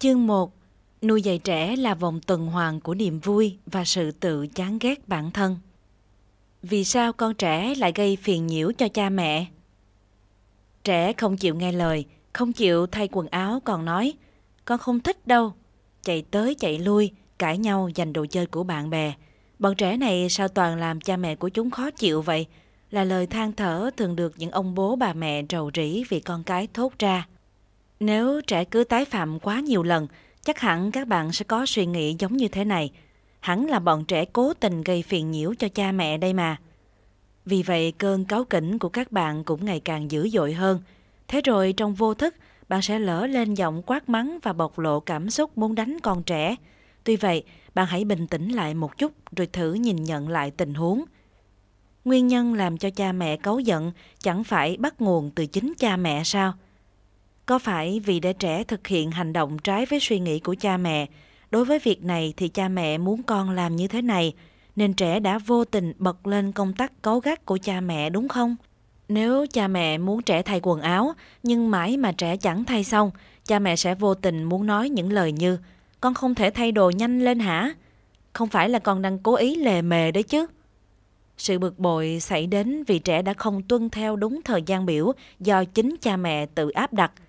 Chương 1 Nuôi dạy trẻ là vòng tuần hoàn của niềm vui và sự tự chán ghét bản thân. Vì sao con trẻ lại gây phiền nhiễu cho cha mẹ? Trẻ không chịu nghe lời, không chịu thay quần áo còn nói Con không thích đâu. Chạy tới chạy lui, cãi nhau giành đồ chơi của bạn bè. Bọn trẻ này sao toàn làm cha mẹ của chúng khó chịu vậy? Là lời than thở thường được những ông bố bà mẹ rầu rĩ vì con cái thốt ra. Nếu trẻ cứ tái phạm quá nhiều lần, chắc hẳn các bạn sẽ có suy nghĩ giống như thế này. Hẳn là bọn trẻ cố tình gây phiền nhiễu cho cha mẹ đây mà. Vì vậy cơn cáu kỉnh của các bạn cũng ngày càng dữ dội hơn. Thế rồi trong vô thức, bạn sẽ lỡ lên giọng quát mắng và bộc lộ cảm xúc muốn đánh con trẻ. Tuy vậy, bạn hãy bình tĩnh lại một chút rồi thử nhìn nhận lại tình huống. Nguyên nhân làm cho cha mẹ cáu giận chẳng phải bắt nguồn từ chính cha mẹ sao? Có phải vì để trẻ thực hiện hành động trái với suy nghĩ của cha mẹ, đối với việc này thì cha mẹ muốn con làm như thế này, nên trẻ đã vô tình bật lên công tắc cấu gắt của cha mẹ đúng không? Nếu cha mẹ muốn trẻ thay quần áo, nhưng mãi mà trẻ chẳng thay xong, cha mẹ sẽ vô tình muốn nói những lời như Con không thể thay đồ nhanh lên hả? Không phải là con đang cố ý lề mề đấy chứ? Sự bực bội xảy đến vì trẻ đã không tuân theo đúng thời gian biểu do chính cha mẹ tự áp đặt –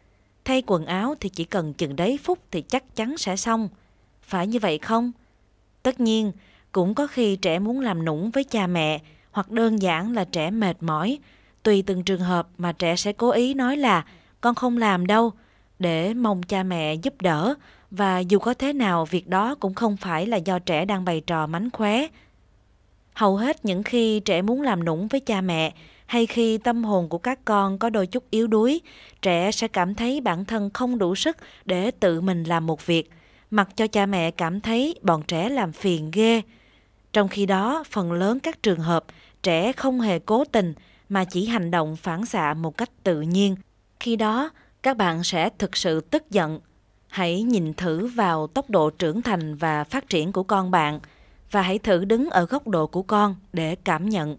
Thay quần áo thì chỉ cần chừng đấy phút thì chắc chắn sẽ xong. Phải như vậy không? Tất nhiên, cũng có khi trẻ muốn làm nũng với cha mẹ hoặc đơn giản là trẻ mệt mỏi. Tùy từng trường hợp mà trẻ sẽ cố ý nói là con không làm đâu để mong cha mẹ giúp đỡ và dù có thế nào việc đó cũng không phải là do trẻ đang bày trò mánh khóe. Hầu hết những khi trẻ muốn làm nũng với cha mẹ hay khi tâm hồn của các con có đôi chút yếu đuối, trẻ sẽ cảm thấy bản thân không đủ sức để tự mình làm một việc, mặc cho cha mẹ cảm thấy bọn trẻ làm phiền ghê. Trong khi đó, phần lớn các trường hợp, trẻ không hề cố tình mà chỉ hành động phản xạ một cách tự nhiên. Khi đó, các bạn sẽ thực sự tức giận. Hãy nhìn thử vào tốc độ trưởng thành và phát triển của con bạn và hãy thử đứng ở góc độ của con để cảm nhận.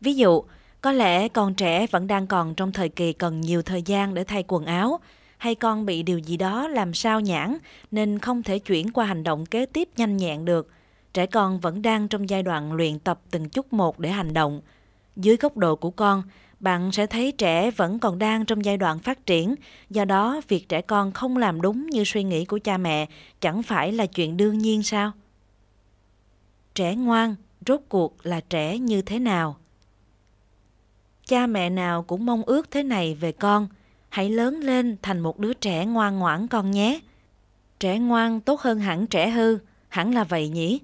Ví dụ, có lẽ con trẻ vẫn đang còn trong thời kỳ cần nhiều thời gian để thay quần áo, hay con bị điều gì đó làm sao nhãn nên không thể chuyển qua hành động kế tiếp nhanh nhẹn được. Trẻ con vẫn đang trong giai đoạn luyện tập từng chút một để hành động. Dưới góc độ của con, bạn sẽ thấy trẻ vẫn còn đang trong giai đoạn phát triển, do đó việc trẻ con không làm đúng như suy nghĩ của cha mẹ chẳng phải là chuyện đương nhiên sao? Trẻ ngoan rốt cuộc là trẻ như thế nào? cha mẹ nào cũng mong ước thế này về con. Hãy lớn lên thành một đứa trẻ ngoan ngoãn con nhé. Trẻ ngoan tốt hơn hẳn trẻ hư, hẳn là vậy nhỉ?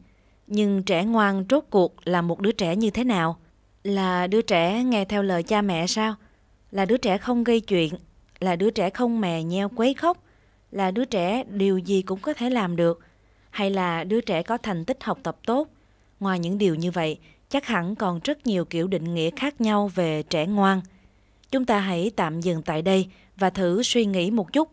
Nhưng trẻ ngoan rốt cuộc là một đứa trẻ như thế nào? Là đứa trẻ nghe theo lời cha mẹ sao? Là đứa trẻ không gây chuyện, là đứa trẻ không mè nheo quấy khóc, là đứa trẻ điều gì cũng có thể làm được, hay là đứa trẻ có thành tích học tập tốt. Ngoài những điều như vậy, chắc hẳn còn rất nhiều kiểu định nghĩa khác nhau về trẻ ngoan. Chúng ta hãy tạm dừng tại đây và thử suy nghĩ một chút.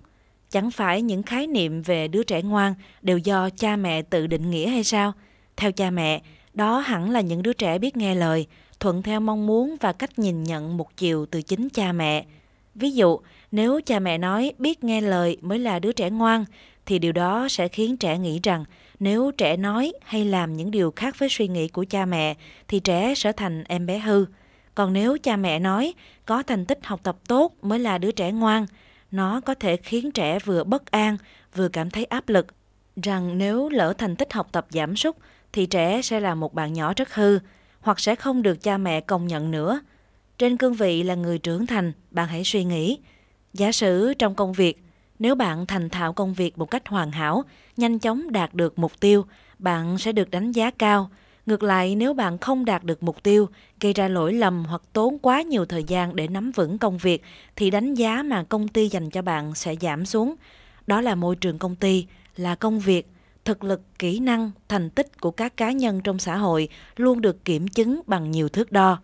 Chẳng phải những khái niệm về đứa trẻ ngoan đều do cha mẹ tự định nghĩa hay sao? Theo cha mẹ, đó hẳn là những đứa trẻ biết nghe lời, thuận theo mong muốn và cách nhìn nhận một chiều từ chính cha mẹ. Ví dụ, nếu cha mẹ nói biết nghe lời mới là đứa trẻ ngoan, thì điều đó sẽ khiến trẻ nghĩ rằng nếu trẻ nói hay làm những điều khác với suy nghĩ của cha mẹ thì trẻ sẽ thành em bé hư. Còn nếu cha mẹ nói có thành tích học tập tốt mới là đứa trẻ ngoan, nó có thể khiến trẻ vừa bất an vừa cảm thấy áp lực rằng nếu lỡ thành tích học tập giảm sút thì trẻ sẽ là một bạn nhỏ rất hư hoặc sẽ không được cha mẹ công nhận nữa. Trên cương vị là người trưởng thành, bạn hãy suy nghĩ. Giả sử trong công việc, nếu bạn thành thạo công việc một cách hoàn hảo, nhanh chóng đạt được mục tiêu, bạn sẽ được đánh giá cao. Ngược lại, nếu bạn không đạt được mục tiêu, gây ra lỗi lầm hoặc tốn quá nhiều thời gian để nắm vững công việc, thì đánh giá mà công ty dành cho bạn sẽ giảm xuống. Đó là môi trường công ty, là công việc, thực lực, kỹ năng, thành tích của các cá nhân trong xã hội luôn được kiểm chứng bằng nhiều thước đo.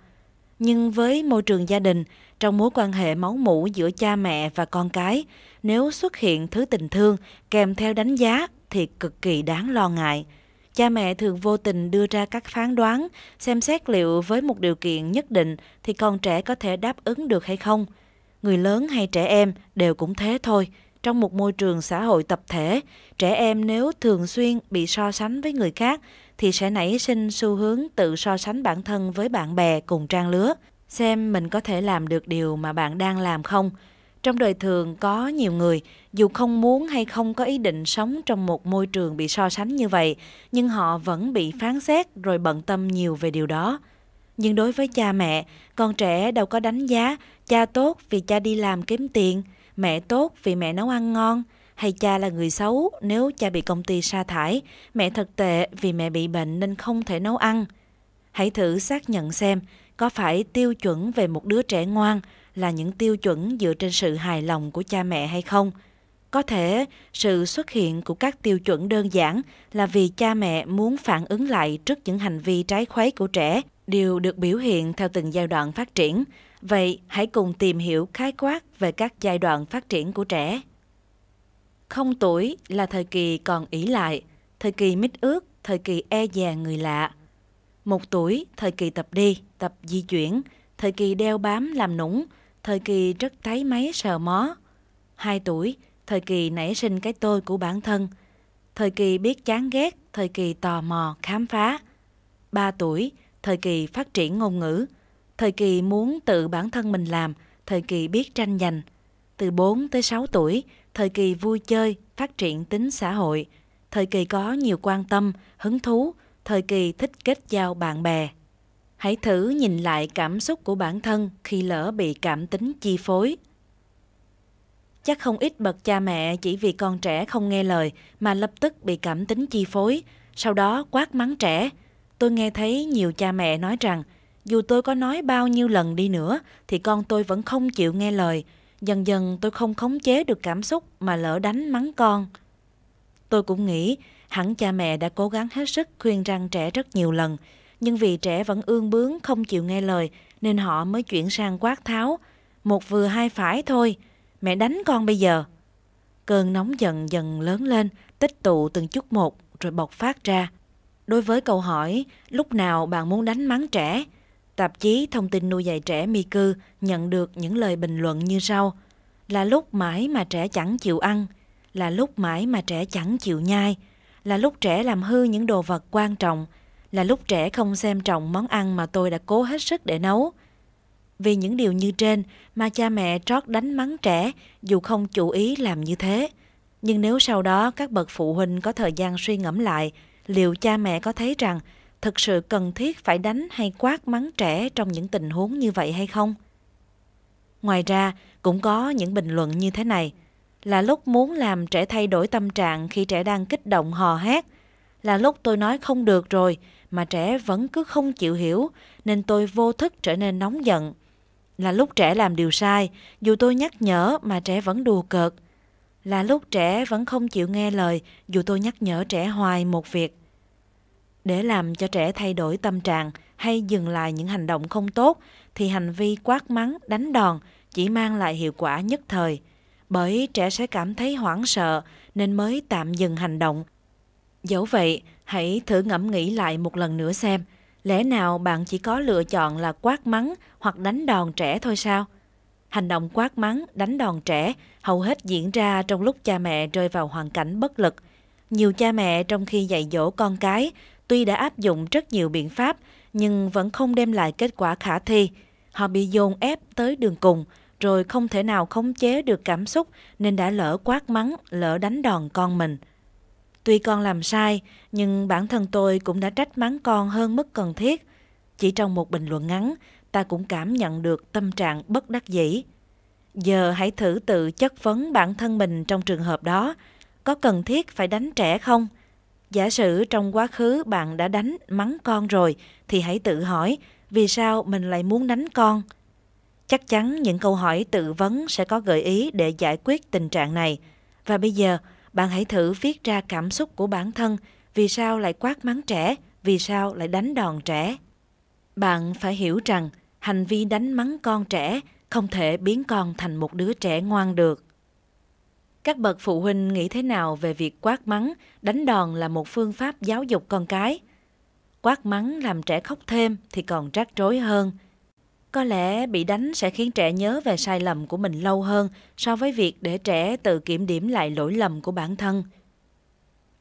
Nhưng với môi trường gia đình, trong mối quan hệ máu mủ giữa cha mẹ và con cái, nếu xuất hiện thứ tình thương kèm theo đánh giá thì cực kỳ đáng lo ngại. Cha mẹ thường vô tình đưa ra các phán đoán, xem xét liệu với một điều kiện nhất định thì con trẻ có thể đáp ứng được hay không. Người lớn hay trẻ em đều cũng thế thôi. Trong một môi trường xã hội tập thể, trẻ em nếu thường xuyên bị so sánh với người khác thì sẽ nảy sinh xu hướng tự so sánh bản thân với bạn bè cùng trang lứa xem mình có thể làm được điều mà bạn đang làm không. Trong đời thường có nhiều người dù không muốn hay không có ý định sống trong một môi trường bị so sánh như vậy, nhưng họ vẫn bị phán xét rồi bận tâm nhiều về điều đó. Nhưng đối với cha mẹ, con trẻ đâu có đánh giá cha tốt vì cha đi làm kiếm tiền, mẹ tốt vì mẹ nấu ăn ngon, hay cha là người xấu nếu cha bị công ty sa thải, mẹ thật tệ vì mẹ bị bệnh nên không thể nấu ăn. Hãy thử xác nhận xem có phải tiêu chuẩn về một đứa trẻ ngoan là những tiêu chuẩn dựa trên sự hài lòng của cha mẹ hay không? Có thể sự xuất hiện của các tiêu chuẩn đơn giản là vì cha mẹ muốn phản ứng lại trước những hành vi trái khuấy của trẻ, đều được biểu hiện theo từng giai đoạn phát triển. Vậy hãy cùng tìm hiểu khái quát về các giai đoạn phát triển của trẻ. Không tuổi là thời kỳ còn ỷ lại, thời kỳ mít ước, thời kỳ e dè người lạ – một tuổi, thời kỳ tập đi, tập di chuyển, thời kỳ đeo bám làm nũng, thời kỳ rất thấy máy sờ mó. Hai tuổi, thời kỳ nảy sinh cái tôi của bản thân, thời kỳ biết chán ghét, thời kỳ tò mò, khám phá. Ba tuổi, thời kỳ phát triển ngôn ngữ, thời kỳ muốn tự bản thân mình làm, thời kỳ biết tranh giành. Từ 4 tới 6 tuổi, thời kỳ vui chơi, phát triển tính xã hội, thời kỳ có nhiều quan tâm, hứng thú, thời kỳ thích kết giao bạn bè. Hãy thử nhìn lại cảm xúc của bản thân khi lỡ bị cảm tính chi phối. Chắc không ít bậc cha mẹ chỉ vì con trẻ không nghe lời mà lập tức bị cảm tính chi phối, sau đó quát mắng trẻ. Tôi nghe thấy nhiều cha mẹ nói rằng, dù tôi có nói bao nhiêu lần đi nữa thì con tôi vẫn không chịu nghe lời, dần dần tôi không khống chế được cảm xúc mà lỡ đánh mắng con. Tôi cũng nghĩ Hẳn cha mẹ đã cố gắng hết sức khuyên răng trẻ rất nhiều lần, nhưng vì trẻ vẫn ương bướng không chịu nghe lời nên họ mới chuyển sang quát tháo. Một vừa hai phải thôi, mẹ đánh con bây giờ. Cơn nóng giận dần lớn lên, tích tụ từng chút một rồi bộc phát ra. Đối với câu hỏi lúc nào bạn muốn đánh mắng trẻ, tạp chí thông tin nuôi dạy trẻ Mi Cư nhận được những lời bình luận như sau. Là lúc mãi mà trẻ chẳng chịu ăn, là lúc mãi mà trẻ chẳng chịu nhai, là lúc trẻ làm hư những đồ vật quan trọng, là lúc trẻ không xem trọng món ăn mà tôi đã cố hết sức để nấu. Vì những điều như trên mà cha mẹ trót đánh mắng trẻ dù không chủ ý làm như thế. Nhưng nếu sau đó các bậc phụ huynh có thời gian suy ngẫm lại, liệu cha mẹ có thấy rằng thực sự cần thiết phải đánh hay quát mắng trẻ trong những tình huống như vậy hay không? Ngoài ra, cũng có những bình luận như thế này – là lúc muốn làm trẻ thay đổi tâm trạng khi trẻ đang kích động hò hét, là lúc tôi nói không được rồi mà trẻ vẫn cứ không chịu hiểu nên tôi vô thức trở nên nóng giận. Là lúc trẻ làm điều sai, dù tôi nhắc nhở mà trẻ vẫn đùa cợt. Là lúc trẻ vẫn không chịu nghe lời dù tôi nhắc nhở trẻ hoài một việc. Để làm cho trẻ thay đổi tâm trạng hay dừng lại những hành động không tốt thì hành vi quát mắng, đánh đòn chỉ mang lại hiệu quả nhất thời – bởi trẻ sẽ cảm thấy hoảng sợ nên mới tạm dừng hành động. Dẫu vậy, hãy thử ngẫm nghĩ lại một lần nữa xem, lẽ nào bạn chỉ có lựa chọn là quát mắng hoặc đánh đòn trẻ thôi sao? Hành động quát mắng, đánh đòn trẻ hầu hết diễn ra trong lúc cha mẹ rơi vào hoàn cảnh bất lực. Nhiều cha mẹ trong khi dạy dỗ con cái, tuy đã áp dụng rất nhiều biện pháp nhưng vẫn không đem lại kết quả khả thi. Họ bị dồn ép tới đường cùng – rồi không thể nào khống chế được cảm xúc nên đã lỡ quát mắng, lỡ đánh đòn con mình. Tuy con làm sai, nhưng bản thân tôi cũng đã trách mắng con hơn mức cần thiết. Chỉ trong một bình luận ngắn, ta cũng cảm nhận được tâm trạng bất đắc dĩ. Giờ hãy thử tự chất vấn bản thân mình trong trường hợp đó. Có cần thiết phải đánh trẻ không? Giả sử trong quá khứ bạn đã đánh, mắng con rồi, thì hãy tự hỏi vì sao mình lại muốn đánh con? Chắc chắn những câu hỏi tự vấn sẽ có gợi ý để giải quyết tình trạng này. Và bây giờ, bạn hãy thử viết ra cảm xúc của bản thân, vì sao lại quát mắng trẻ, vì sao lại đánh đòn trẻ. Bạn phải hiểu rằng hành vi đánh mắng con trẻ không thể biến con thành một đứa trẻ ngoan được. Các bậc phụ huynh nghĩ thế nào về việc quát mắng, đánh đòn là một phương pháp giáo dục con cái? Quát mắng làm trẻ khóc thêm thì còn trắc rối hơn – có lẽ bị đánh sẽ khiến trẻ nhớ về sai lầm của mình lâu hơn so với việc để trẻ tự kiểm điểm lại lỗi lầm của bản thân.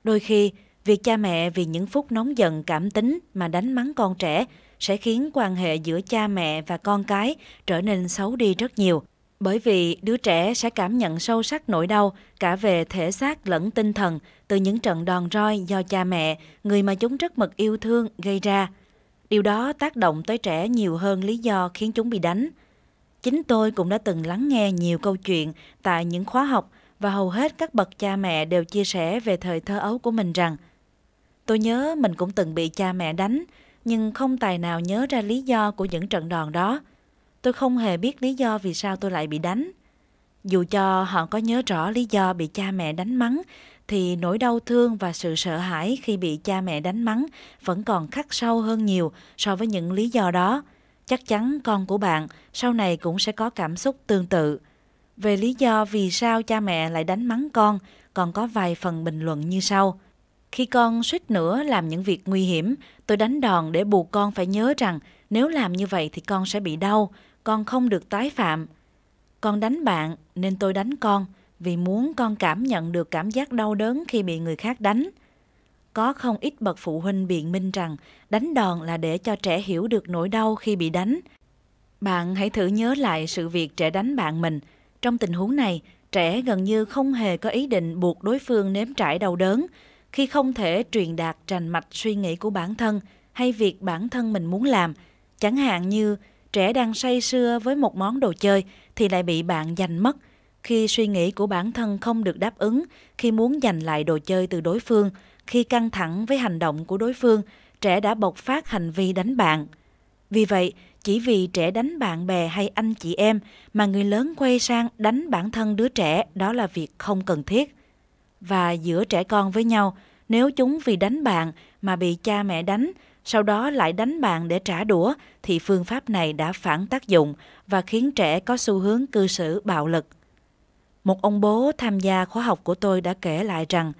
Đôi khi, việc cha mẹ vì những phút nóng giận cảm tính mà đánh mắng con trẻ sẽ khiến quan hệ giữa cha mẹ và con cái trở nên xấu đi rất nhiều. Bởi vì đứa trẻ sẽ cảm nhận sâu sắc nỗi đau cả về thể xác lẫn tinh thần từ những trận đòn roi do cha mẹ, người mà chúng rất mực yêu thương, gây ra – Điều đó tác động tới trẻ nhiều hơn lý do khiến chúng bị đánh. Chính tôi cũng đã từng lắng nghe nhiều câu chuyện tại những khóa học và hầu hết các bậc cha mẹ đều chia sẻ về thời thơ ấu của mình rằng Tôi nhớ mình cũng từng bị cha mẹ đánh, nhưng không tài nào nhớ ra lý do của những trận đòn đó. Tôi không hề biết lý do vì sao tôi lại bị đánh. Dù cho họ có nhớ rõ lý do bị cha mẹ đánh mắng, thì nỗi đau thương và sự sợ hãi khi bị cha mẹ đánh mắng vẫn còn khắc sâu hơn nhiều so với những lý do đó. Chắc chắn con của bạn sau này cũng sẽ có cảm xúc tương tự. Về lý do vì sao cha mẹ lại đánh mắng con, còn có vài phần bình luận như sau. Khi con suýt nữa làm những việc nguy hiểm, tôi đánh đòn để buộc con phải nhớ rằng nếu làm như vậy thì con sẽ bị đau, con không được tái phạm. Con đánh bạn nên tôi đánh con – vì muốn con cảm nhận được cảm giác đau đớn khi bị người khác đánh. Có không ít bậc phụ huynh biện minh rằng đánh đòn là để cho trẻ hiểu được nỗi đau khi bị đánh. Bạn hãy thử nhớ lại sự việc trẻ đánh bạn mình. Trong tình huống này, trẻ gần như không hề có ý định buộc đối phương nếm trải đau đớn khi không thể truyền đạt trành mạch suy nghĩ của bản thân hay việc bản thân mình muốn làm. Chẳng hạn như trẻ đang say sưa với một món đồ chơi thì lại bị bạn giành mất – khi suy nghĩ của bản thân không được đáp ứng, khi muốn giành lại đồ chơi từ đối phương, khi căng thẳng với hành động của đối phương, trẻ đã bộc phát hành vi đánh bạn. Vì vậy, chỉ vì trẻ đánh bạn bè hay anh chị em mà người lớn quay sang đánh bản thân đứa trẻ đó là việc không cần thiết. Và giữa trẻ con với nhau, nếu chúng vì đánh bạn mà bị cha mẹ đánh, sau đó lại đánh bạn để trả đũa thì phương pháp này đã phản tác dụng và khiến trẻ có xu hướng cư xử bạo lực một ông bố tham gia khóa học của tôi đã kể lại rằng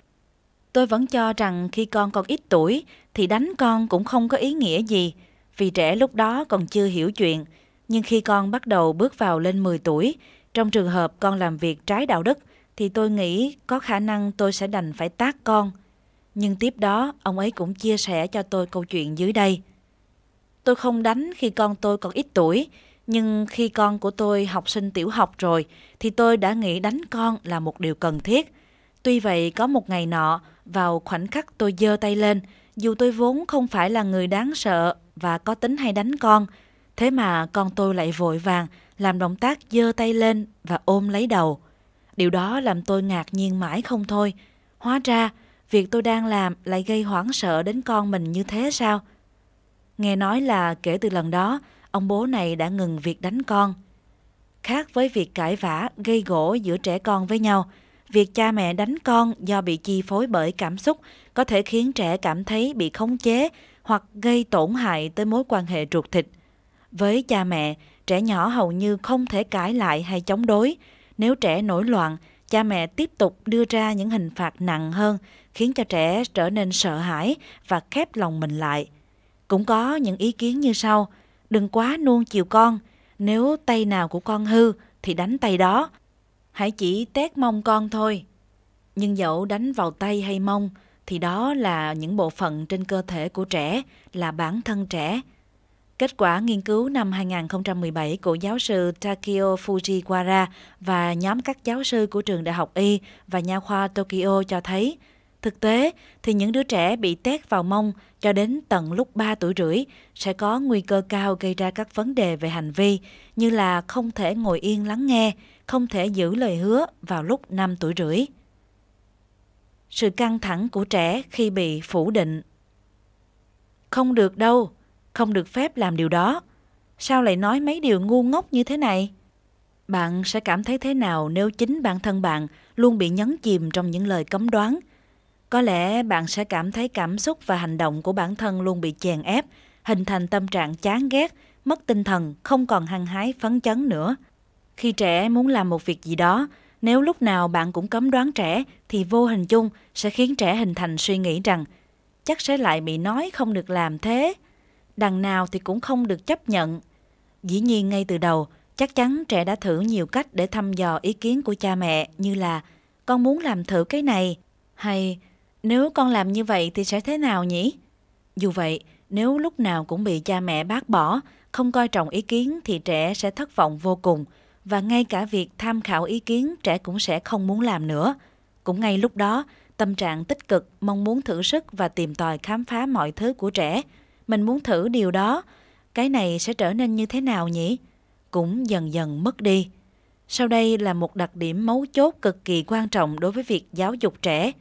tôi vẫn cho rằng khi con còn ít tuổi thì đánh con cũng không có ý nghĩa gì vì trẻ lúc đó còn chưa hiểu chuyện nhưng khi con bắt đầu bước vào lên 10 tuổi trong trường hợp con làm việc trái đạo đức thì tôi nghĩ có khả năng tôi sẽ đành phải tác con nhưng tiếp đó ông ấy cũng chia sẻ cho tôi câu chuyện dưới đây tôi không đánh khi con tôi còn ít tuổi nhưng khi con của tôi học sinh tiểu học rồi thì tôi đã nghĩ đánh con là một điều cần thiết. Tuy vậy có một ngày nọ, vào khoảnh khắc tôi giơ tay lên, dù tôi vốn không phải là người đáng sợ và có tính hay đánh con, thế mà con tôi lại vội vàng làm động tác giơ tay lên và ôm lấy đầu. Điều đó làm tôi ngạc nhiên mãi không thôi. Hóa ra, việc tôi đang làm lại gây hoảng sợ đến con mình như thế sao? Nghe nói là kể từ lần đó, ông bố này đã ngừng việc đánh con. Khác với việc cãi vã, gây gỗ giữa trẻ con với nhau, việc cha mẹ đánh con do bị chi phối bởi cảm xúc có thể khiến trẻ cảm thấy bị khống chế hoặc gây tổn hại tới mối quan hệ ruột thịt. Với cha mẹ, trẻ nhỏ hầu như không thể cãi lại hay chống đối. Nếu trẻ nổi loạn, cha mẹ tiếp tục đưa ra những hình phạt nặng hơn, khiến cho trẻ trở nên sợ hãi và khép lòng mình lại. Cũng có những ý kiến như sau – Đừng quá nuông chiều con, nếu tay nào của con hư thì đánh tay đó. Hãy chỉ tét mông con thôi. Nhưng dẫu đánh vào tay hay mông thì đó là những bộ phận trên cơ thể của trẻ, là bản thân trẻ. Kết quả nghiên cứu năm 2017 của giáo sư Takio Fujiwara và nhóm các giáo sư của trường Đại học Y và nha khoa Tokyo cho thấy – Thực tế thì những đứa trẻ bị tét vào mông cho đến tận lúc 3 tuổi rưỡi sẽ có nguy cơ cao gây ra các vấn đề về hành vi như là không thể ngồi yên lắng nghe, không thể giữ lời hứa vào lúc 5 tuổi rưỡi. Sự căng thẳng của trẻ khi bị phủ định Không được đâu, không được phép làm điều đó. Sao lại nói mấy điều ngu ngốc như thế này? Bạn sẽ cảm thấy thế nào nếu chính bản thân bạn luôn bị nhấn chìm trong những lời cấm đoán – có lẽ bạn sẽ cảm thấy cảm xúc và hành động của bản thân luôn bị chèn ép, hình thành tâm trạng chán ghét, mất tinh thần, không còn hăng hái phấn chấn nữa. Khi trẻ muốn làm một việc gì đó, nếu lúc nào bạn cũng cấm đoán trẻ thì vô hình chung sẽ khiến trẻ hình thành suy nghĩ rằng chắc sẽ lại bị nói không được làm thế, đằng nào thì cũng không được chấp nhận. Dĩ nhiên ngay từ đầu, chắc chắn trẻ đã thử nhiều cách để thăm dò ý kiến của cha mẹ như là con muốn làm thử cái này hay nếu con làm như vậy thì sẽ thế nào nhỉ? Dù vậy, nếu lúc nào cũng bị cha mẹ bác bỏ, không coi trọng ý kiến thì trẻ sẽ thất vọng vô cùng và ngay cả việc tham khảo ý kiến trẻ cũng sẽ không muốn làm nữa. Cũng ngay lúc đó, tâm trạng tích cực mong muốn thử sức và tìm tòi khám phá mọi thứ của trẻ. Mình muốn thử điều đó, cái này sẽ trở nên như thế nào nhỉ? Cũng dần dần mất đi. Sau đây là một đặc điểm mấu chốt cực kỳ quan trọng đối với việc giáo dục trẻ –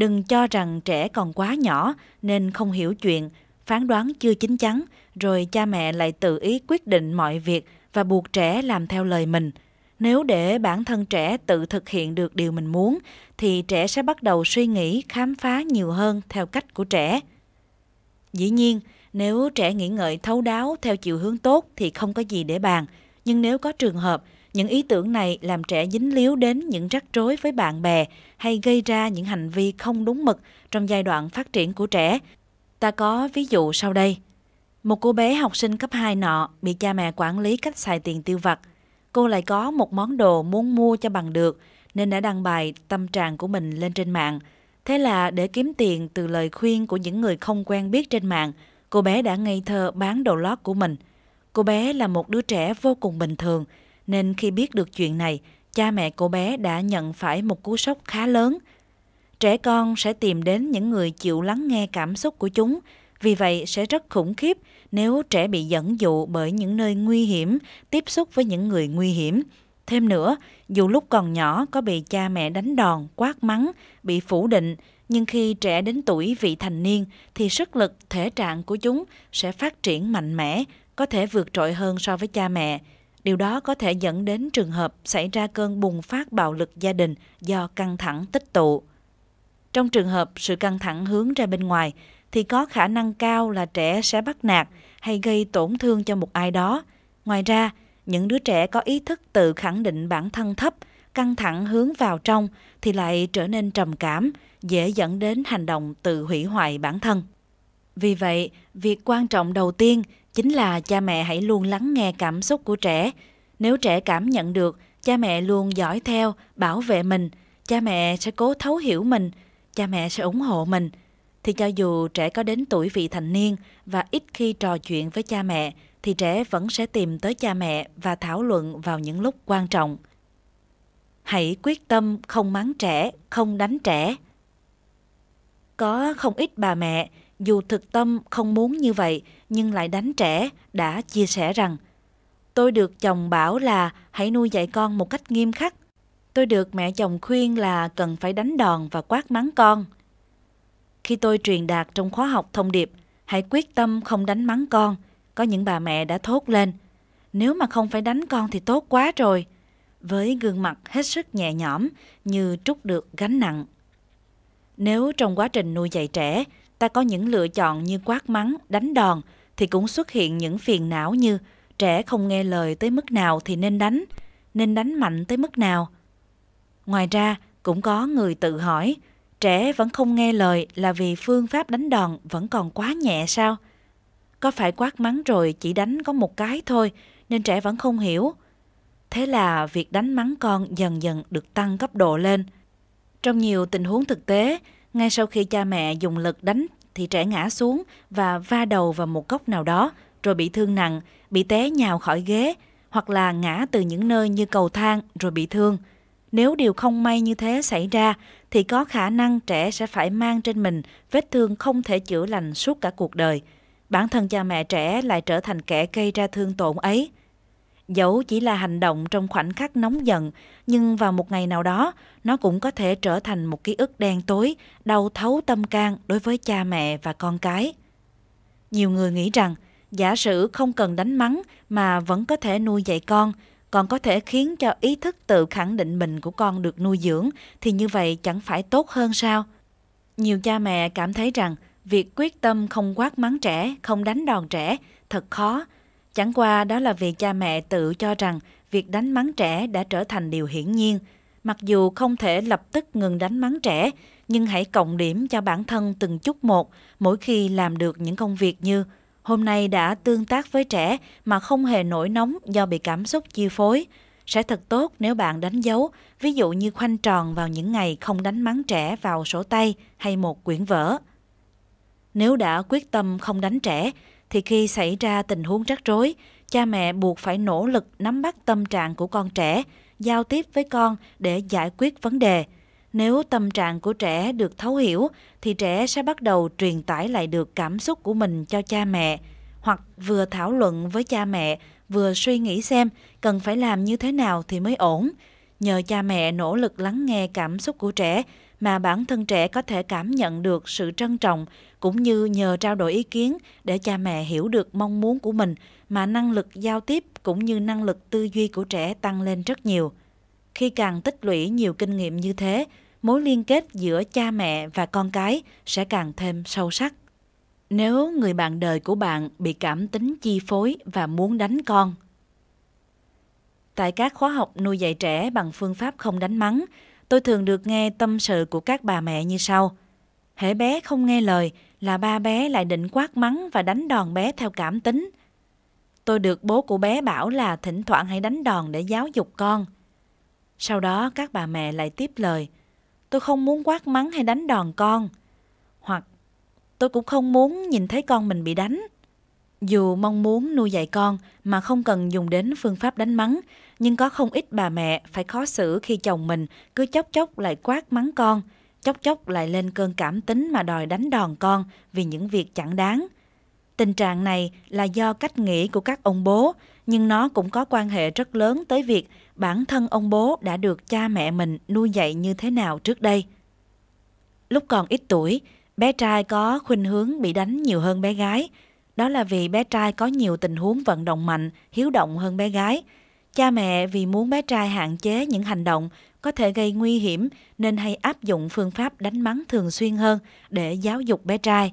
Đừng cho rằng trẻ còn quá nhỏ nên không hiểu chuyện, phán đoán chưa chính chắn, rồi cha mẹ lại tự ý quyết định mọi việc và buộc trẻ làm theo lời mình. Nếu để bản thân trẻ tự thực hiện được điều mình muốn thì trẻ sẽ bắt đầu suy nghĩ, khám phá nhiều hơn theo cách của trẻ. Dĩ nhiên, nếu trẻ nghĩ ngợi thấu đáo theo chiều hướng tốt thì không có gì để bàn, nhưng nếu có trường hợp những ý tưởng này làm trẻ dính líu đến những rắc rối với bạn bè hay gây ra những hành vi không đúng mực trong giai đoạn phát triển của trẻ. Ta có ví dụ sau đây. Một cô bé học sinh cấp 2 nọ bị cha mẹ quản lý cách xài tiền tiêu vặt. Cô lại có một món đồ muốn mua cho bằng được nên đã đăng bài tâm trạng của mình lên trên mạng. Thế là để kiếm tiền từ lời khuyên của những người không quen biết trên mạng, cô bé đã ngây thơ bán đồ lót của mình. Cô bé là một đứa trẻ vô cùng bình thường, nên khi biết được chuyện này, cha mẹ cô bé đã nhận phải một cú sốc khá lớn. Trẻ con sẽ tìm đến những người chịu lắng nghe cảm xúc của chúng, vì vậy sẽ rất khủng khiếp nếu trẻ bị dẫn dụ bởi những nơi nguy hiểm, tiếp xúc với những người nguy hiểm. Thêm nữa, dù lúc còn nhỏ có bị cha mẹ đánh đòn, quát mắng, bị phủ định, nhưng khi trẻ đến tuổi vị thành niên thì sức lực, thể trạng của chúng sẽ phát triển mạnh mẽ, có thể vượt trội hơn so với cha mẹ. Điều đó có thể dẫn đến trường hợp xảy ra cơn bùng phát bạo lực gia đình do căng thẳng tích tụ. Trong trường hợp sự căng thẳng hướng ra bên ngoài thì có khả năng cao là trẻ sẽ bắt nạt hay gây tổn thương cho một ai đó. Ngoài ra, những đứa trẻ có ý thức tự khẳng định bản thân thấp, căng thẳng hướng vào trong thì lại trở nên trầm cảm, dễ dẫn đến hành động tự hủy hoại bản thân. Vì vậy, việc quan trọng đầu tiên chính là cha mẹ hãy luôn lắng nghe cảm xúc của trẻ. Nếu trẻ cảm nhận được, cha mẹ luôn dõi theo, bảo vệ mình, cha mẹ sẽ cố thấu hiểu mình, cha mẹ sẽ ủng hộ mình. Thì cho dù trẻ có đến tuổi vị thành niên và ít khi trò chuyện với cha mẹ, thì trẻ vẫn sẽ tìm tới cha mẹ và thảo luận vào những lúc quan trọng. Hãy quyết tâm không mắng trẻ, không đánh trẻ. Có không ít bà mẹ, dù thực tâm không muốn như vậy, nhưng lại đánh trẻ đã chia sẻ rằng Tôi được chồng bảo là hãy nuôi dạy con một cách nghiêm khắc. Tôi được mẹ chồng khuyên là cần phải đánh đòn và quát mắng con. Khi tôi truyền đạt trong khóa học thông điệp hãy quyết tâm không đánh mắng con, có những bà mẹ đã thốt lên. Nếu mà không phải đánh con thì tốt quá rồi. Với gương mặt hết sức nhẹ nhõm như trút được gánh nặng. Nếu trong quá trình nuôi dạy trẻ, ta có những lựa chọn như quát mắng, đánh đòn thì cũng xuất hiện những phiền não như trẻ không nghe lời tới mức nào thì nên đánh, nên đánh mạnh tới mức nào. Ngoài ra, cũng có người tự hỏi, trẻ vẫn không nghe lời là vì phương pháp đánh đòn vẫn còn quá nhẹ sao? Có phải quát mắng rồi chỉ đánh có một cái thôi nên trẻ vẫn không hiểu. Thế là việc đánh mắng con dần dần được tăng cấp độ lên. Trong nhiều tình huống thực tế, ngay sau khi cha mẹ dùng lực đánh thì trẻ ngã xuống và va đầu vào một góc nào đó, rồi bị thương nặng, bị té nhào khỏi ghế, hoặc là ngã từ những nơi như cầu thang rồi bị thương. Nếu điều không may như thế xảy ra, thì có khả năng trẻ sẽ phải mang trên mình vết thương không thể chữa lành suốt cả cuộc đời. Bản thân cha mẹ trẻ lại trở thành kẻ gây ra thương tổn ấy. Dẫu chỉ là hành động trong khoảnh khắc nóng giận, nhưng vào một ngày nào đó, nó cũng có thể trở thành một ký ức đen tối, đau thấu tâm can đối với cha mẹ và con cái. Nhiều người nghĩ rằng, giả sử không cần đánh mắng mà vẫn có thể nuôi dạy con, còn có thể khiến cho ý thức tự khẳng định mình của con được nuôi dưỡng thì như vậy chẳng phải tốt hơn sao? Nhiều cha mẹ cảm thấy rằng việc quyết tâm không quát mắng trẻ, không đánh đòn trẻ thật khó Chẳng qua đó là vì cha mẹ tự cho rằng việc đánh mắng trẻ đã trở thành điều hiển nhiên. Mặc dù không thể lập tức ngừng đánh mắng trẻ, nhưng hãy cộng điểm cho bản thân từng chút một mỗi khi làm được những công việc như hôm nay đã tương tác với trẻ mà không hề nổi nóng do bị cảm xúc chi phối. Sẽ thật tốt nếu bạn đánh dấu, ví dụ như khoanh tròn vào những ngày không đánh mắng trẻ vào sổ tay hay một quyển vở. Nếu đã quyết tâm không đánh trẻ, thì khi xảy ra tình huống rắc rối, cha mẹ buộc phải nỗ lực nắm bắt tâm trạng của con trẻ, giao tiếp với con để giải quyết vấn đề. Nếu tâm trạng của trẻ được thấu hiểu thì trẻ sẽ bắt đầu truyền tải lại được cảm xúc của mình cho cha mẹ hoặc vừa thảo luận với cha mẹ vừa suy nghĩ xem cần phải làm như thế nào thì mới ổn. Nhờ cha mẹ nỗ lực lắng nghe cảm xúc của trẻ mà bản thân trẻ có thể cảm nhận được sự trân trọng cũng như nhờ trao đổi ý kiến để cha mẹ hiểu được mong muốn của mình mà năng lực giao tiếp cũng như năng lực tư duy của trẻ tăng lên rất nhiều. Khi càng tích lũy nhiều kinh nghiệm như thế, mối liên kết giữa cha mẹ và con cái sẽ càng thêm sâu sắc. Nếu người bạn đời của bạn bị cảm tính chi phối và muốn đánh con, tại các khóa học nuôi dạy trẻ bằng phương pháp không đánh mắng, Tôi thường được nghe tâm sự của các bà mẹ như sau. Hễ bé không nghe lời là ba bé lại định quát mắng và đánh đòn bé theo cảm tính. Tôi được bố của bé bảo là thỉnh thoảng hãy đánh đòn để giáo dục con. Sau đó các bà mẹ lại tiếp lời. Tôi không muốn quát mắng hay đánh đòn con. Hoặc tôi cũng không muốn nhìn thấy con mình bị đánh. Dù mong muốn nuôi dạy con mà không cần dùng đến phương pháp đánh mắng, nhưng có không ít bà mẹ phải khó xử khi chồng mình cứ chốc chốc lại quát mắng con, chốc chốc lại lên cơn cảm tính mà đòi đánh đòn con vì những việc chẳng đáng. Tình trạng này là do cách nghĩ của các ông bố, nhưng nó cũng có quan hệ rất lớn tới việc bản thân ông bố đã được cha mẹ mình nuôi dạy như thế nào trước đây. Lúc còn ít tuổi, bé trai có khuynh hướng bị đánh nhiều hơn bé gái – đó là vì bé trai có nhiều tình huống vận động mạnh, hiếu động hơn bé gái. Cha mẹ vì muốn bé trai hạn chế những hành động có thể gây nguy hiểm nên hay áp dụng phương pháp đánh mắng thường xuyên hơn để giáo dục bé trai.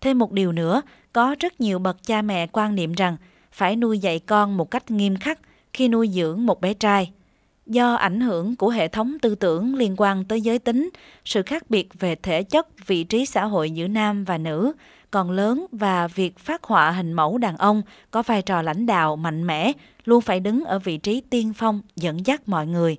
Thêm một điều nữa, có rất nhiều bậc cha mẹ quan niệm rằng phải nuôi dạy con một cách nghiêm khắc khi nuôi dưỡng một bé trai. Do ảnh hưởng của hệ thống tư tưởng liên quan tới giới tính, sự khác biệt về thể chất, vị trí xã hội giữa nam và nữ, còn lớn và việc phát họa hình mẫu đàn ông có vai trò lãnh đạo mạnh mẽ, luôn phải đứng ở vị trí tiên phong dẫn dắt mọi người.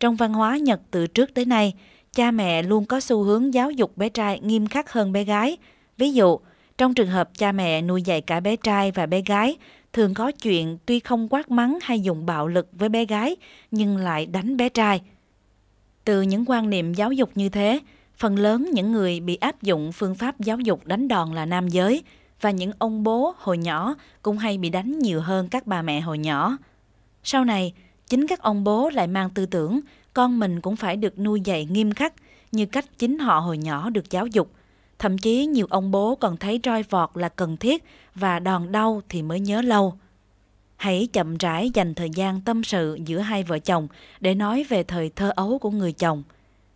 Trong văn hóa Nhật từ trước tới nay, cha mẹ luôn có xu hướng giáo dục bé trai nghiêm khắc hơn bé gái. Ví dụ, trong trường hợp cha mẹ nuôi dạy cả bé trai và bé gái, thường có chuyện tuy không quát mắng hay dùng bạo lực với bé gái, nhưng lại đánh bé trai. Từ những quan niệm giáo dục như thế, phần lớn những người bị áp dụng phương pháp giáo dục đánh đòn là nam giới và những ông bố hồi nhỏ cũng hay bị đánh nhiều hơn các bà mẹ hồi nhỏ. Sau này, chính các ông bố lại mang tư tưởng con mình cũng phải được nuôi dạy nghiêm khắc như cách chính họ hồi nhỏ được giáo dục. Thậm chí nhiều ông bố còn thấy roi vọt là cần thiết và đòn đau thì mới nhớ lâu. Hãy chậm rãi dành thời gian tâm sự giữa hai vợ chồng để nói về thời thơ ấu của người chồng.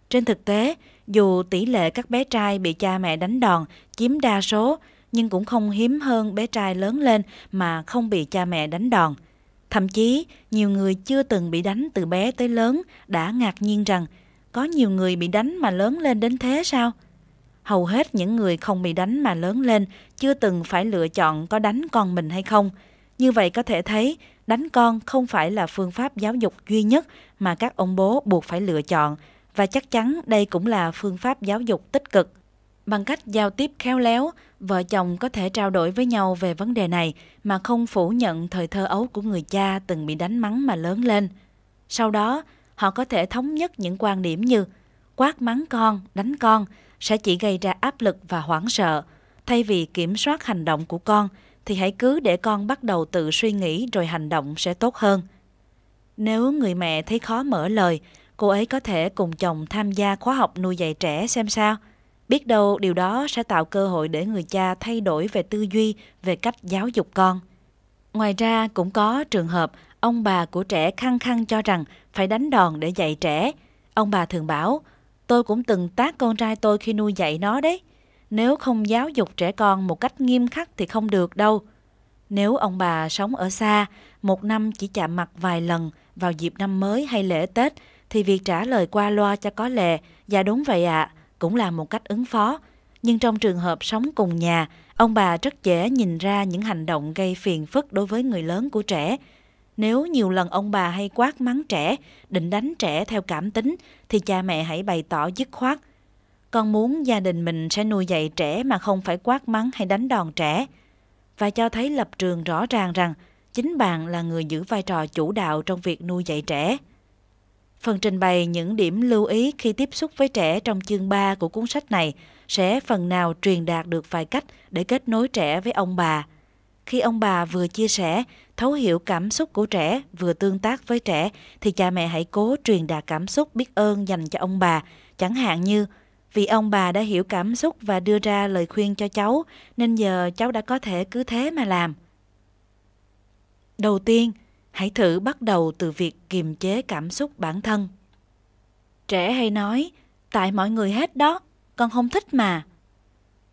Trên thực tế, dù tỷ lệ các bé trai bị cha mẹ đánh đòn chiếm đa số, nhưng cũng không hiếm hơn bé trai lớn lên mà không bị cha mẹ đánh đòn. Thậm chí, nhiều người chưa từng bị đánh từ bé tới lớn đã ngạc nhiên rằng có nhiều người bị đánh mà lớn lên đến thế sao? Hầu hết những người không bị đánh mà lớn lên chưa từng phải lựa chọn có đánh con mình hay không. Như vậy có thể thấy, đánh con không phải là phương pháp giáo dục duy nhất mà các ông bố buộc phải lựa chọn và chắc chắn đây cũng là phương pháp giáo dục tích cực. Bằng cách giao tiếp khéo léo, vợ chồng có thể trao đổi với nhau về vấn đề này mà không phủ nhận thời thơ ấu của người cha từng bị đánh mắng mà lớn lên. Sau đó, họ có thể thống nhất những quan điểm như quát mắng con, đánh con sẽ chỉ gây ra áp lực và hoảng sợ. Thay vì kiểm soát hành động của con, thì hãy cứ để con bắt đầu tự suy nghĩ rồi hành động sẽ tốt hơn. Nếu người mẹ thấy khó mở lời, cô ấy có thể cùng chồng tham gia khóa học nuôi dạy trẻ xem sao. Biết đâu điều đó sẽ tạo cơ hội để người cha thay đổi về tư duy, về cách giáo dục con. Ngoài ra cũng có trường hợp ông bà của trẻ khăng khăng cho rằng phải đánh đòn để dạy trẻ. Ông bà thường bảo, tôi cũng từng tác con trai tôi khi nuôi dạy nó đấy. Nếu không giáo dục trẻ con một cách nghiêm khắc thì không được đâu. Nếu ông bà sống ở xa, một năm chỉ chạm mặt vài lần vào dịp năm mới hay lễ Tết, thì việc trả lời qua loa cho có lệ, dạ đúng vậy ạ, à, cũng là một cách ứng phó. Nhưng trong trường hợp sống cùng nhà, ông bà rất dễ nhìn ra những hành động gây phiền phức đối với người lớn của trẻ. Nếu nhiều lần ông bà hay quát mắng trẻ, định đánh trẻ theo cảm tính, thì cha mẹ hãy bày tỏ dứt khoát. Con muốn gia đình mình sẽ nuôi dạy trẻ mà không phải quát mắng hay đánh đòn trẻ. Và cho thấy lập trường rõ ràng rằng chính bạn là người giữ vai trò chủ đạo trong việc nuôi dạy trẻ. Phần trình bày những điểm lưu ý khi tiếp xúc với trẻ trong chương 3 của cuốn sách này sẽ phần nào truyền đạt được vài cách để kết nối trẻ với ông bà. Khi ông bà vừa chia sẻ, thấu hiểu cảm xúc của trẻ, vừa tương tác với trẻ thì cha mẹ hãy cố truyền đạt cảm xúc biết ơn dành cho ông bà, chẳng hạn như vì ông bà đã hiểu cảm xúc và đưa ra lời khuyên cho cháu nên giờ cháu đã có thể cứ thế mà làm. Đầu tiên, hãy thử bắt đầu từ việc kiềm chế cảm xúc bản thân trẻ hay nói tại mọi người hết đó con không thích mà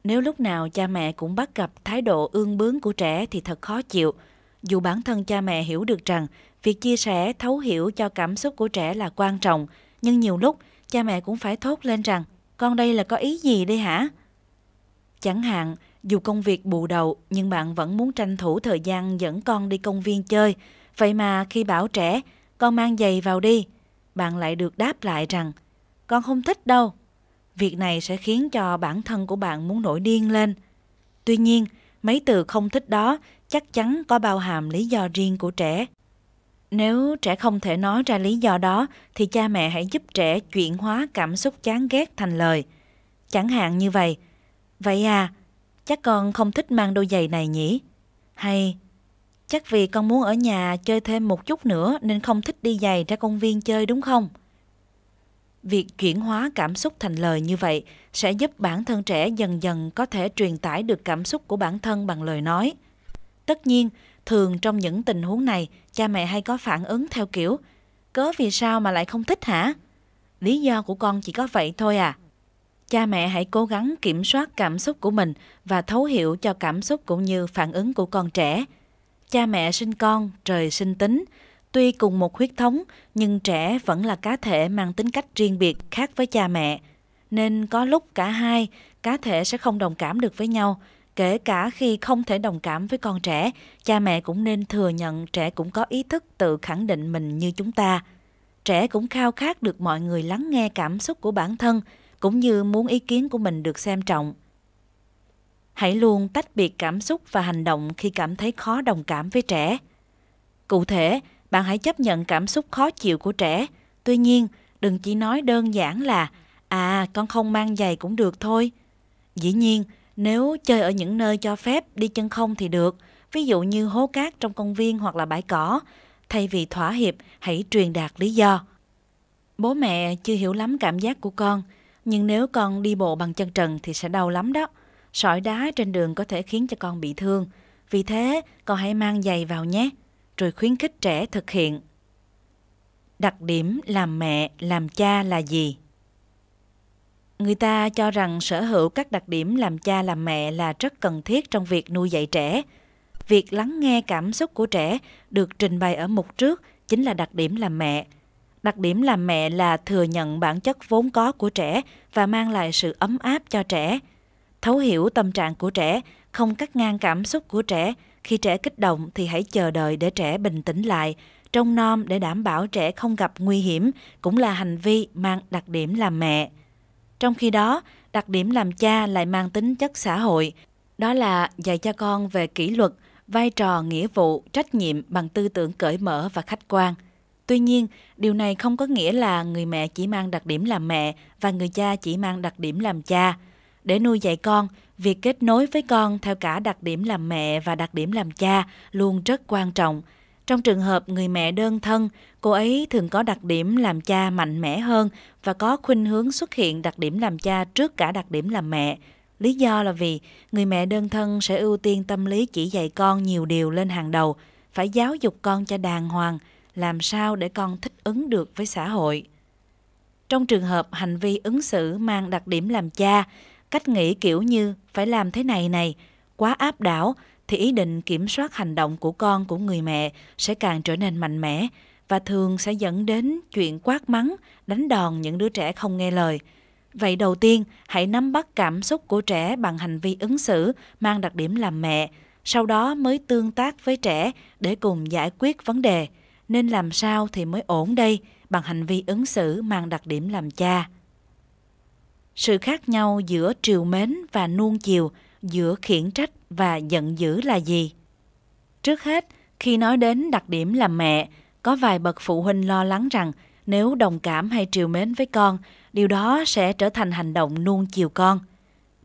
nếu lúc nào cha mẹ cũng bắt gặp thái độ ương bướng của trẻ thì thật khó chịu dù bản thân cha mẹ hiểu được rằng việc chia sẻ thấu hiểu cho cảm xúc của trẻ là quan trọng nhưng nhiều lúc cha mẹ cũng phải thốt lên rằng con đây là có ý gì đây hả chẳng hạn dù công việc bù đầu nhưng bạn vẫn muốn tranh thủ thời gian dẫn con đi công viên chơi Vậy mà khi bảo trẻ, con mang giày vào đi, bạn lại được đáp lại rằng, con không thích đâu. Việc này sẽ khiến cho bản thân của bạn muốn nổi điên lên. Tuy nhiên, mấy từ không thích đó chắc chắn có bao hàm lý do riêng của trẻ. Nếu trẻ không thể nói ra lý do đó thì cha mẹ hãy giúp trẻ chuyển hóa cảm xúc chán ghét thành lời. Chẳng hạn như vậy, vậy à, chắc con không thích mang đôi giày này nhỉ? Hay Chắc vì con muốn ở nhà chơi thêm một chút nữa nên không thích đi giày ra công viên chơi đúng không? Việc chuyển hóa cảm xúc thành lời như vậy sẽ giúp bản thân trẻ dần dần có thể truyền tải được cảm xúc của bản thân bằng lời nói. Tất nhiên, thường trong những tình huống này, cha mẹ hay có phản ứng theo kiểu Cớ vì sao mà lại không thích hả? Lý do của con chỉ có vậy thôi à? Cha mẹ hãy cố gắng kiểm soát cảm xúc của mình và thấu hiểu cho cảm xúc cũng như phản ứng của con trẻ. Cha mẹ sinh con, trời sinh tính. Tuy cùng một huyết thống, nhưng trẻ vẫn là cá thể mang tính cách riêng biệt khác với cha mẹ. Nên có lúc cả hai, cá thể sẽ không đồng cảm được với nhau. Kể cả khi không thể đồng cảm với con trẻ, cha mẹ cũng nên thừa nhận trẻ cũng có ý thức tự khẳng định mình như chúng ta. Trẻ cũng khao khát được mọi người lắng nghe cảm xúc của bản thân, cũng như muốn ý kiến của mình được xem trọng hãy luôn tách biệt cảm xúc và hành động khi cảm thấy khó đồng cảm với trẻ. Cụ thể, bạn hãy chấp nhận cảm xúc khó chịu của trẻ, tuy nhiên đừng chỉ nói đơn giản là à con không mang giày cũng được thôi. Dĩ nhiên, nếu chơi ở những nơi cho phép đi chân không thì được, ví dụ như hố cát trong công viên hoặc là bãi cỏ, thay vì thỏa hiệp hãy truyền đạt lý do. Bố mẹ chưa hiểu lắm cảm giác của con, nhưng nếu con đi bộ bằng chân trần thì sẽ đau lắm đó sỏi đá trên đường có thể khiến cho con bị thương. Vì thế, con hãy mang giày vào nhé, rồi khuyến khích trẻ thực hiện. Đặc điểm làm mẹ, làm cha là gì? Người ta cho rằng sở hữu các đặc điểm làm cha làm mẹ là rất cần thiết trong việc nuôi dạy trẻ. Việc lắng nghe cảm xúc của trẻ được trình bày ở mục trước chính là đặc điểm làm mẹ. Đặc điểm làm mẹ là thừa nhận bản chất vốn có của trẻ và mang lại sự ấm áp cho trẻ thấu hiểu tâm trạng của trẻ, không cắt ngang cảm xúc của trẻ. Khi trẻ kích động thì hãy chờ đợi để trẻ bình tĩnh lại, trông nom để đảm bảo trẻ không gặp nguy hiểm cũng là hành vi mang đặc điểm làm mẹ. Trong khi đó, đặc điểm làm cha lại mang tính chất xã hội, đó là dạy cho con về kỷ luật, vai trò, nghĩa vụ, trách nhiệm bằng tư tưởng cởi mở và khách quan. Tuy nhiên, điều này không có nghĩa là người mẹ chỉ mang đặc điểm làm mẹ và người cha chỉ mang đặc điểm làm cha. Để nuôi dạy con, việc kết nối với con theo cả đặc điểm làm mẹ và đặc điểm làm cha luôn rất quan trọng. Trong trường hợp người mẹ đơn thân, cô ấy thường có đặc điểm làm cha mạnh mẽ hơn và có khuynh hướng xuất hiện đặc điểm làm cha trước cả đặc điểm làm mẹ. Lý do là vì người mẹ đơn thân sẽ ưu tiên tâm lý chỉ dạy con nhiều điều lên hàng đầu, phải giáo dục con cho đàng hoàng, làm sao để con thích ứng được với xã hội. Trong trường hợp hành vi ứng xử mang đặc điểm làm cha, cách nghĩ kiểu như phải làm thế này này quá áp đảo thì ý định kiểm soát hành động của con của người mẹ sẽ càng trở nên mạnh mẽ và thường sẽ dẫn đến chuyện quát mắng, đánh đòn những đứa trẻ không nghe lời. Vậy đầu tiên, hãy nắm bắt cảm xúc của trẻ bằng hành vi ứng xử mang đặc điểm làm mẹ, sau đó mới tương tác với trẻ để cùng giải quyết vấn đề. Nên làm sao thì mới ổn đây bằng hành vi ứng xử mang đặc điểm làm cha. Sự khác nhau giữa triều mến và nuông chiều, giữa khiển trách và giận dữ là gì? Trước hết, khi nói đến đặc điểm làm mẹ, có vài bậc phụ huynh lo lắng rằng nếu đồng cảm hay triều mến với con, điều đó sẽ trở thành hành động nuông chiều con.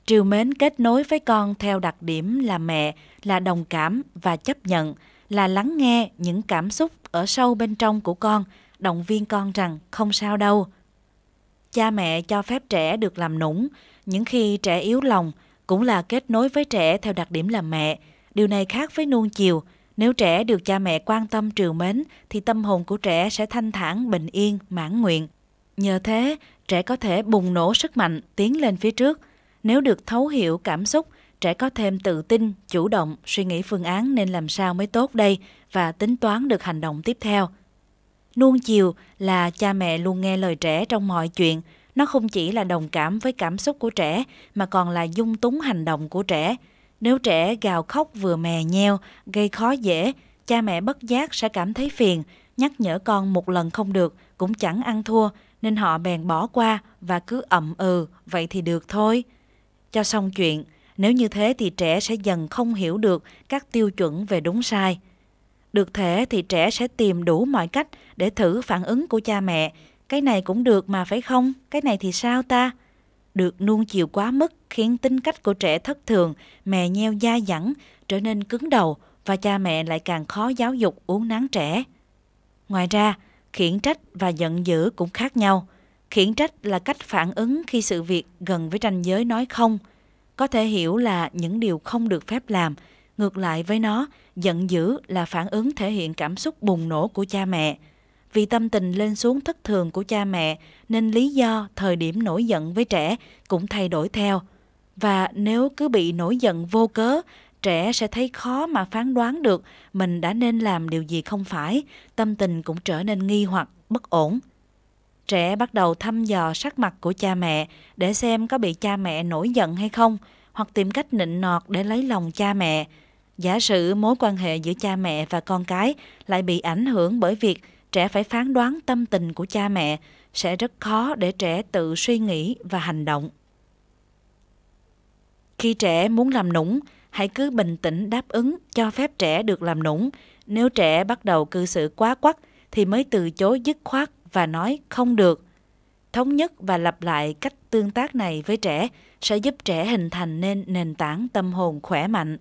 Triều mến kết nối với con theo đặc điểm là mẹ, là đồng cảm và chấp nhận, là lắng nghe những cảm xúc ở sâu bên trong của con, động viên con rằng không sao đâu, cha mẹ cho phép trẻ được làm nũng, những khi trẻ yếu lòng cũng là kết nối với trẻ theo đặc điểm làm mẹ. Điều này khác với nuông chiều, nếu trẻ được cha mẹ quan tâm trìu mến thì tâm hồn của trẻ sẽ thanh thản, bình yên, mãn nguyện. Nhờ thế, trẻ có thể bùng nổ sức mạnh, tiến lên phía trước. Nếu được thấu hiểu cảm xúc, trẻ có thêm tự tin, chủ động, suy nghĩ phương án nên làm sao mới tốt đây và tính toán được hành động tiếp theo. Nuông chiều là cha mẹ luôn nghe lời trẻ trong mọi chuyện. Nó không chỉ là đồng cảm với cảm xúc của trẻ mà còn là dung túng hành động của trẻ. Nếu trẻ gào khóc vừa mè nheo, gây khó dễ, cha mẹ bất giác sẽ cảm thấy phiền, nhắc nhở con một lần không được cũng chẳng ăn thua nên họ bèn bỏ qua và cứ ậm ừ, vậy thì được thôi. Cho xong chuyện, nếu như thế thì trẻ sẽ dần không hiểu được các tiêu chuẩn về đúng sai. Được thể thì trẻ sẽ tìm đủ mọi cách để thử phản ứng của cha mẹ. Cái này cũng được mà phải không? Cái này thì sao ta? Được nuông chiều quá mức khiến tính cách của trẻ thất thường, mè nheo da dẳng, trở nên cứng đầu và cha mẹ lại càng khó giáo dục uống nắng trẻ. Ngoài ra, khiển trách và giận dữ cũng khác nhau. Khiển trách là cách phản ứng khi sự việc gần với ranh giới nói không. Có thể hiểu là những điều không được phép làm, ngược lại với nó Giận dữ là phản ứng thể hiện cảm xúc bùng nổ của cha mẹ. Vì tâm tình lên xuống thất thường của cha mẹ nên lý do thời điểm nổi giận với trẻ cũng thay đổi theo. Và nếu cứ bị nổi giận vô cớ, trẻ sẽ thấy khó mà phán đoán được mình đã nên làm điều gì không phải, tâm tình cũng trở nên nghi hoặc, bất ổn. Trẻ bắt đầu thăm dò sắc mặt của cha mẹ để xem có bị cha mẹ nổi giận hay không, hoặc tìm cách nịnh nọt để lấy lòng cha mẹ. Giả sử mối quan hệ giữa cha mẹ và con cái lại bị ảnh hưởng bởi việc trẻ phải phán đoán tâm tình của cha mẹ sẽ rất khó để trẻ tự suy nghĩ và hành động. Khi trẻ muốn làm nũng, hãy cứ bình tĩnh đáp ứng cho phép trẻ được làm nũng. Nếu trẻ bắt đầu cư xử quá quắc thì mới từ chối dứt khoát và nói không được. Thống nhất và lặp lại cách tương tác này với trẻ sẽ giúp trẻ hình thành nên nền tảng tâm hồn khỏe mạnh.